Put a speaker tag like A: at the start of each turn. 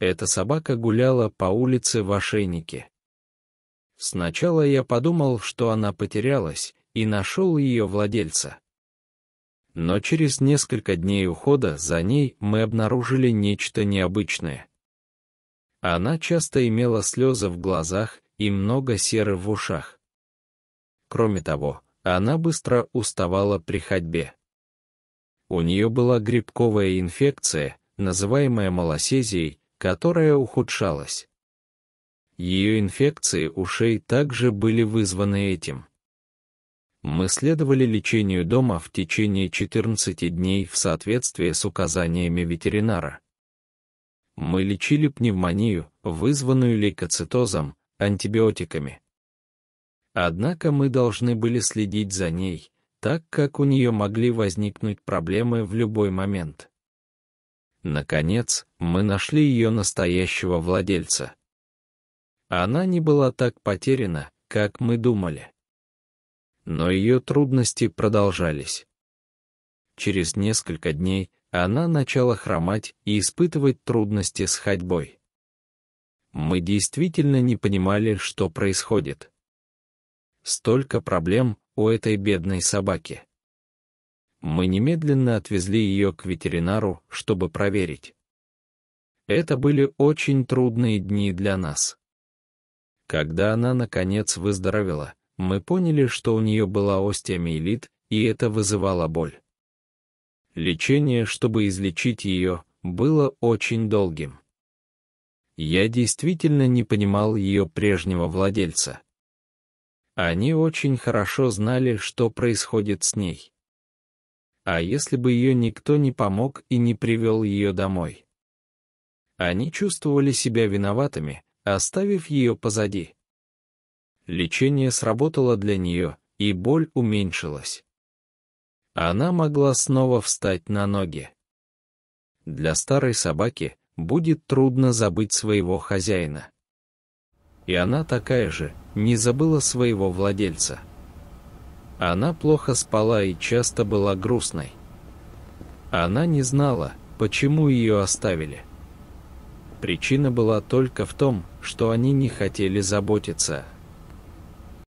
A: Эта собака гуляла по улице в ошейнике. Сначала я подумал, что она потерялась, и нашел ее владельца. Но через несколько дней ухода за ней мы обнаружили нечто необычное. Она часто имела слезы в глазах и много серы в ушах. Кроме того, она быстро уставала при ходьбе. У нее была грибковая инфекция, называемая малосезией, которая ухудшалась. Ее инфекции ушей также были вызваны этим. Мы следовали лечению дома в течение 14 дней в соответствии с указаниями ветеринара. Мы лечили пневмонию, вызванную лейкоцитозом, антибиотиками. Однако мы должны были следить за ней, так как у нее могли возникнуть проблемы в любой момент. Наконец, мы нашли ее настоящего владельца. Она не была так потеряна, как мы думали. Но ее трудности продолжались. Через несколько дней она начала хромать и испытывать трудности с ходьбой. Мы действительно не понимали, что происходит. Столько проблем у этой бедной собаки мы немедленно отвезли ее к ветеринару, чтобы проверить. Это были очень трудные дни для нас. Когда она, наконец, выздоровела, мы поняли, что у нее была остеомиелит, и это вызывало боль. Лечение, чтобы излечить ее, было очень долгим. Я действительно не понимал ее прежнего владельца. Они очень хорошо знали, что происходит с ней. А если бы ее никто не помог и не привел ее домой? Они чувствовали себя виноватыми, оставив ее позади. Лечение сработало для нее, и боль уменьшилась. Она могла снова встать на ноги. Для старой собаки будет трудно забыть своего хозяина. И она такая же, не забыла своего владельца. Она плохо спала и часто была грустной. Она не знала, почему ее оставили. Причина была только в том, что они не хотели заботиться